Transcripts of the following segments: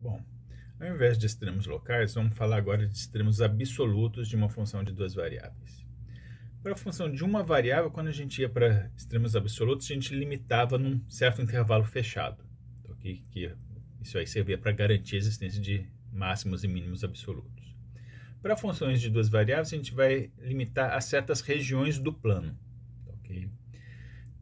Bom, ao invés de extremos locais, vamos falar agora de extremos absolutos de uma função de duas variáveis. Para a função de uma variável, quando a gente ia para extremos absolutos, a gente limitava num certo intervalo fechado. Tá okay? Que isso aí servia para garantir a existência de máximos e mínimos absolutos. Para funções de duas variáveis, a gente vai limitar a certas regiões do plano. Tá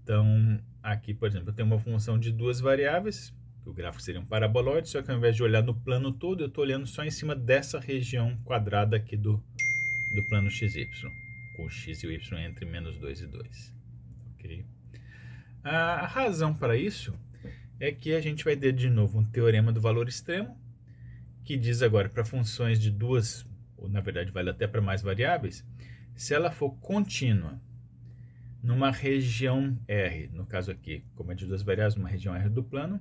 então, aqui, por exemplo, eu tenho uma função de duas variáveis, que o gráfico seria um paraboloide, só que ao invés de olhar no plano todo, eu estou olhando só em cima dessa região quadrada aqui do, do plano XY, com x e y entre menos 2 e 2. Okay? A razão para isso é que a gente vai ter de novo um teorema do valor extremo, que diz agora para funções de duas, ou na verdade vale até para mais variáveis, se ela for contínua numa região R, no caso aqui, como é de duas variáveis, uma região R do plano,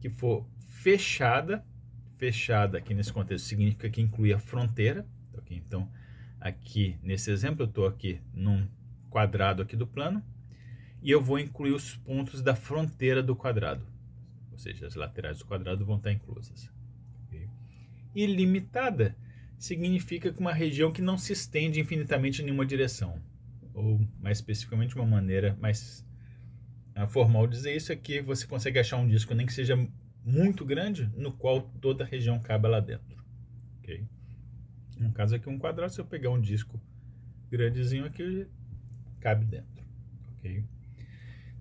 que for fechada, fechada aqui nesse contexto significa que inclui a fronteira, tá okay? então aqui nesse exemplo eu estou aqui num quadrado aqui do plano e eu vou incluir os pontos da fronteira do quadrado, ou seja, as laterais do quadrado vão estar inclusas. Tá okay? E limitada significa que uma região que não se estende infinitamente em nenhuma direção, ou mais especificamente uma maneira mais ah, formal dizer isso é que você consegue achar um disco nem que seja muito grande no qual toda a região cabe lá dentro. ok? No caso aqui um quadrado, se eu pegar um disco grandezinho aqui, cabe dentro. ok?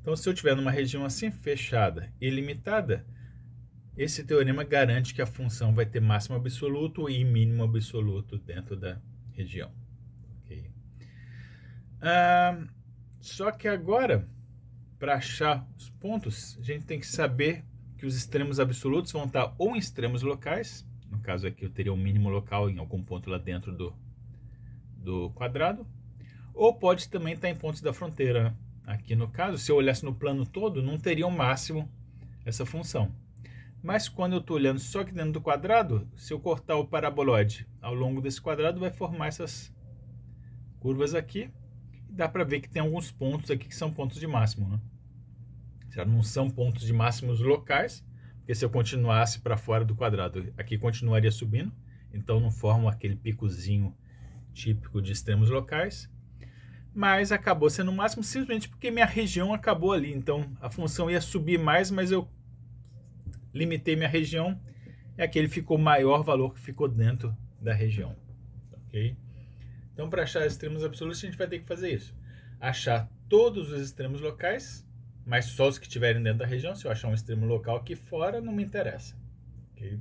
Então, se eu tiver numa região assim fechada e limitada, esse teorema garante que a função vai ter máximo absoluto e mínimo absoluto dentro da região. ok? Ah, só que agora, para achar os pontos, a gente tem que saber que os extremos absolutos vão estar ou em extremos locais, no caso aqui eu teria um mínimo local em algum ponto lá dentro do, do quadrado, ou pode também estar em pontos da fronteira. Né? Aqui no caso, se eu olhasse no plano todo, não teria o um máximo essa função. Mas quando eu estou olhando só aqui dentro do quadrado, se eu cortar o paraboloide ao longo desse quadrado, vai formar essas curvas aqui. E dá para ver que tem alguns pontos aqui que são pontos de máximo. Né? Já não são pontos de máximos locais, porque se eu continuasse para fora do quadrado, aqui continuaria subindo, então não forma aquele picozinho típico de extremos locais. Mas acabou sendo o máximo simplesmente porque minha região acabou ali. Então a função ia subir mais, mas eu limitei minha região e é aquele ficou maior valor que ficou dentro da região. Ok? Então para achar extremos absolutos a gente vai ter que fazer isso: achar todos os extremos locais mas só os que estiverem dentro da região. Se eu achar um extremo local aqui fora, não me interessa. Okay?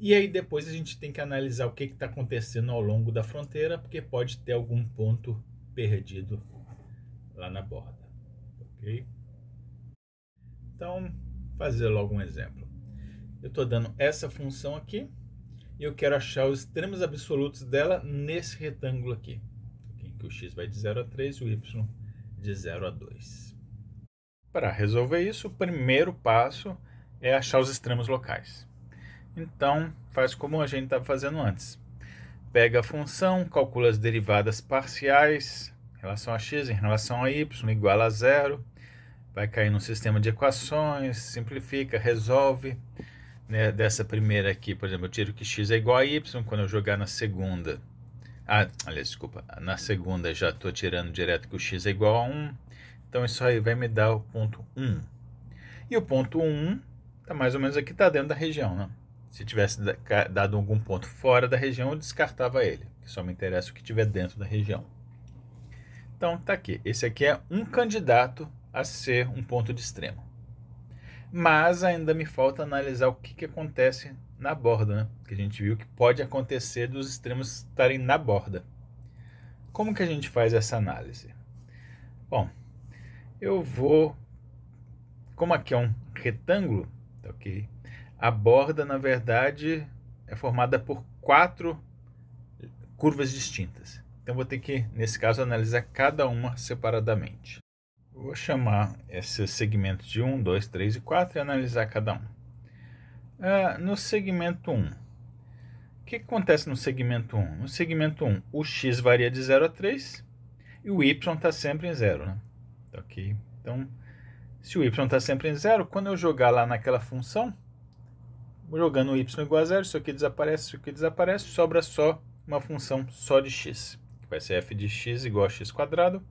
E aí depois a gente tem que analisar o que está acontecendo ao longo da fronteira, porque pode ter algum ponto perdido lá na borda. Então, fazer logo um exemplo. Eu estou dando essa função aqui e eu quero achar os extremos absolutos dela nesse retângulo aqui. Em que o x vai de 0 a 3 e o y de 0 a 2. Para resolver isso, o primeiro passo é achar os extremos locais. Então, faz como a gente estava fazendo antes. Pega a função, calcula as derivadas parciais em relação a x em relação a y igual a zero, vai cair no sistema de equações, simplifica, resolve. Né, dessa primeira aqui, por exemplo, eu tiro que x é igual a y, quando eu jogar na segunda, ah, aliás, desculpa, na segunda já estou tirando direto que o x é igual a 1, então isso aí vai me dar o ponto 1. E o ponto 1 está mais ou menos aqui, está dentro da região. Né? Se tivesse dado algum ponto fora da região, eu descartava ele. Só me interessa o que tiver dentro da região. Então está aqui. Esse aqui é um candidato a ser um ponto de extremo. Mas ainda me falta analisar o que, que acontece na borda, né? que a gente viu que pode acontecer dos extremos estarem na borda. Como que a gente faz essa análise? Bom, eu vou, como aqui é um retângulo, tá ok? A borda, na verdade, é formada por quatro curvas distintas. Então vou ter que, nesse caso, analisar cada uma separadamente. Vou chamar esses segmentos de 1, 2, 3 e 4 e analisar cada um. Ah, no segmento 1, o que acontece no segmento 1? No segmento 1, o x varia de 0 a 3 e o y está sempre em 0. Né? ok? Então, se o y está sempre em zero, quando eu jogar lá naquela função, jogando o y igual a zero, isso aqui desaparece, isso aqui desaparece, sobra só uma função só de x, que vai ser f de x igual a x quadrado,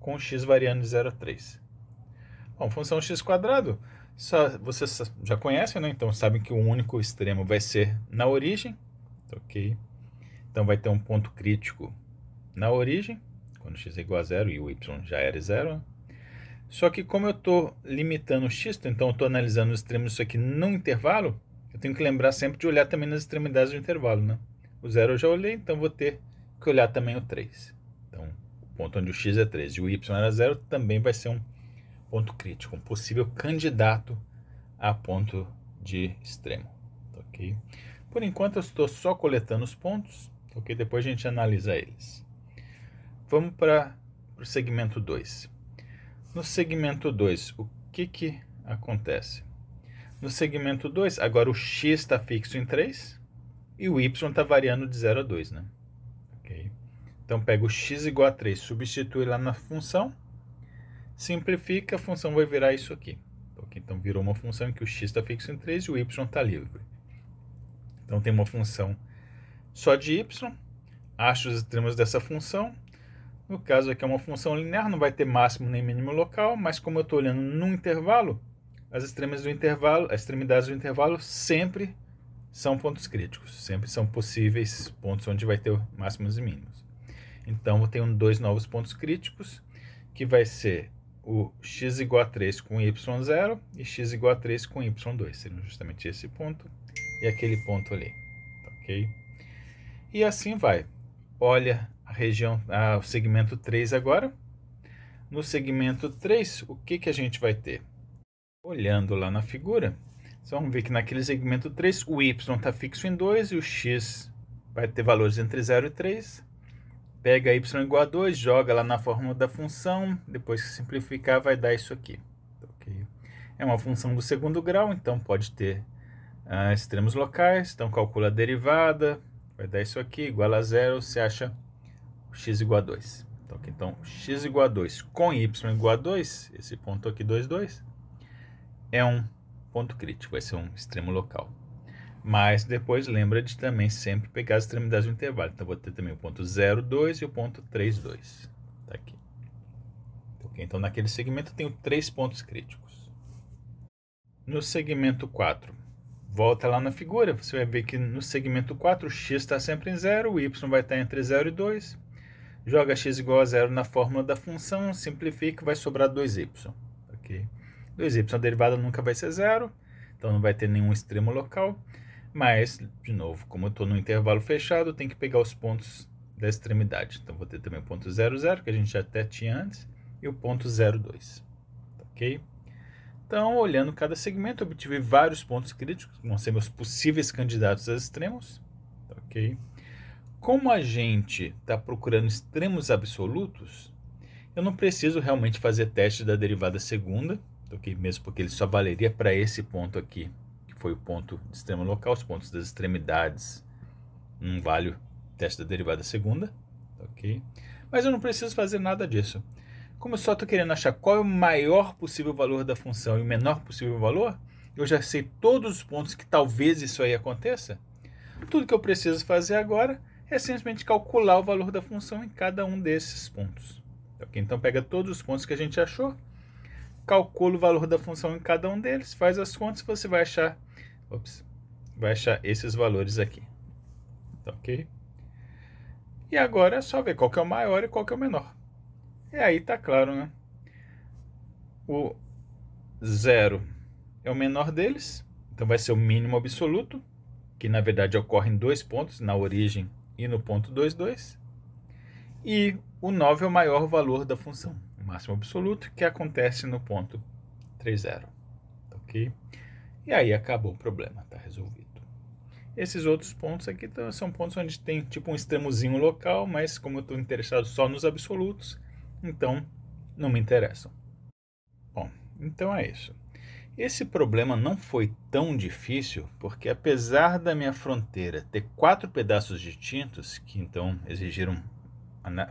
com x variando de 0 a 3. Bom, função x quadrado, só, vocês já conhecem, né? Então sabem que o único extremo vai ser na origem, ok? Então vai ter um ponto crítico na origem, quando x é igual a zero e o y já era zero, só que como eu estou limitando o x, então eu estou analisando os extremos disso aqui no intervalo, eu tenho que lembrar sempre de olhar também nas extremidades do intervalo. Né? O zero eu já olhei, então vou ter que olhar também o 3. Então, o ponto onde o x é 3 e o y é era 0 também vai ser um ponto crítico, um possível candidato a ponto de extremo. Tá okay? Por enquanto, eu estou só coletando os pontos, tá ok? depois a gente analisa eles. Vamos para o segmento 2. No segmento 2, o que, que acontece? No segmento 2, agora o x está fixo em 3 e o y está variando de 0 a 2, né? Okay. Então, pega o x igual a 3, substitui lá na função, simplifica, a função vai virar isso aqui. Okay, então, virou uma função em que o x está fixo em 3 e o y está livre. Então, tem uma função só de y, acho os extremos dessa função, no caso aqui é uma função linear, não vai ter máximo nem mínimo local, mas como eu estou olhando num intervalo, as extremas do intervalo, as extremidades do intervalo sempre são pontos críticos, sempre são possíveis pontos onde vai ter máximos e mínimos. Então eu tenho dois novos pontos críticos, que vai ser o x igual a 3 com y0 e x igual a 3 com y2, seriam justamente esse ponto e aquele ponto ali, tá ok? E assim vai. Olha a região, a, o segmento 3 agora. No segmento 3, o que, que a gente vai ter? Olhando lá na figura, vamos ver que naquele segmento 3, o Y está fixo em 2 e o X vai ter valores entre 0 e 3. Pega y igual a 2, joga lá na fórmula da função, depois que simplificar vai dar isso aqui. Tá okay. É uma função do segundo grau, então pode ter ah, extremos locais, então calcula a derivada, vai dar isso aqui, igual a zero, você acha x igual a 2. Tá então, x igual a 2 com y igual a 2, esse ponto aqui, 2, 2, é um ponto crítico, vai ser um extremo local. Mas depois lembra de também sempre pegar as extremidades do intervalo. Então, vou ter também o ponto 0, 2 e o ponto 3, 2. Tá aqui. Tá então, naquele segmento, eu tenho três pontos críticos. No segmento 4, volta lá na figura, você vai ver que no segmento 4, o x está sempre em 0, o y vai estar tá entre 0 e 2, Joga x igual a zero na fórmula da função, simplifica, vai sobrar 2y. Okay? 2y a derivada nunca vai ser zero, então não vai ter nenhum extremo local. Mas, de novo, como eu estou no intervalo fechado, eu tenho que pegar os pontos da extremidade. Então, vou ter também o ponto 00, que a gente já até tinha antes, e o ponto 02. Ok? Então, olhando cada segmento, obtive vários pontos críticos, que vão ser meus possíveis candidatos a extremos. Ok? como a gente está procurando extremos absolutos, eu não preciso realmente fazer teste da derivada segunda, ok? mesmo porque ele só valeria para esse ponto aqui, que foi o ponto de extremo local, os pontos das extremidades. Não vale o teste da derivada segunda, ok? Mas eu não preciso fazer nada disso. Como eu só estou querendo achar qual é o maior possível valor da função e o menor possível valor, eu já sei todos os pontos que talvez isso aí aconteça. Tudo que eu preciso fazer agora é simplesmente calcular o valor da função em cada um desses pontos. Okay? Então pega todos os pontos que a gente achou, calcula o valor da função em cada um deles, faz as contas e você vai achar, ops, vai achar esses valores aqui. Tá ok? E agora é só ver qual que é o maior e qual que é o menor. E aí tá claro, né? O zero é o menor deles, então vai ser o mínimo absoluto, que na verdade ocorre em dois pontos, na origem e no ponto 22. E o 9 é o maior valor da função, o máximo absoluto, que acontece no ponto 30. Ok? E aí acabou o problema, está resolvido. Esses outros pontos aqui são pontos onde tem tipo um extremozinho local, mas como eu estou interessado só nos absolutos, então não me interessam. Bom, então é isso. Esse problema não foi tão difícil porque, apesar da minha fronteira ter quatro pedaços distintos, que então exigiram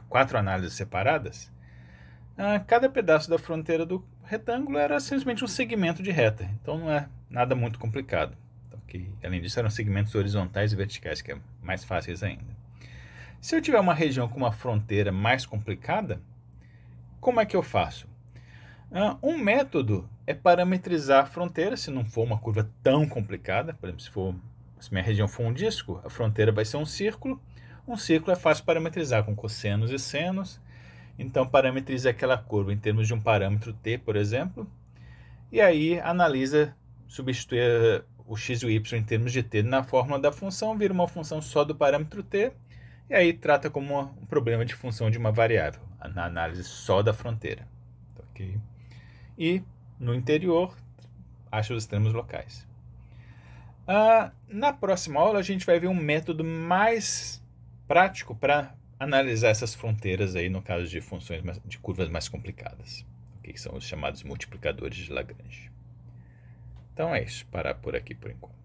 quatro análises separadas, ah, cada pedaço da fronteira do retângulo era simplesmente um segmento de reta, então não é nada muito complicado. que, além disso, eram segmentos horizontais e verticais, que é mais fáceis ainda. Se eu tiver uma região com uma fronteira mais complicada, como é que eu faço? Ah, um método é parametrizar a fronteira, se não for uma curva tão complicada, por exemplo, se, for, se minha região for um disco, a fronteira vai ser um círculo, um círculo é fácil parametrizar com cossenos e senos, então parametrize aquela curva em termos de um parâmetro t, por exemplo, e aí analisa, substitui eh, o x e o y em termos de t na fórmula da função, vira uma função só do parâmetro t, e aí trata como um problema de função de uma variável, na análise só da fronteira. Tá okay? E no interior, acha os extremos locais. Uh, na próxima aula, a gente vai ver um método mais prático para analisar essas fronteiras aí no caso de funções mais, de curvas mais complicadas, que são os chamados multiplicadores de Lagrange. Então é isso, parar por aqui por enquanto.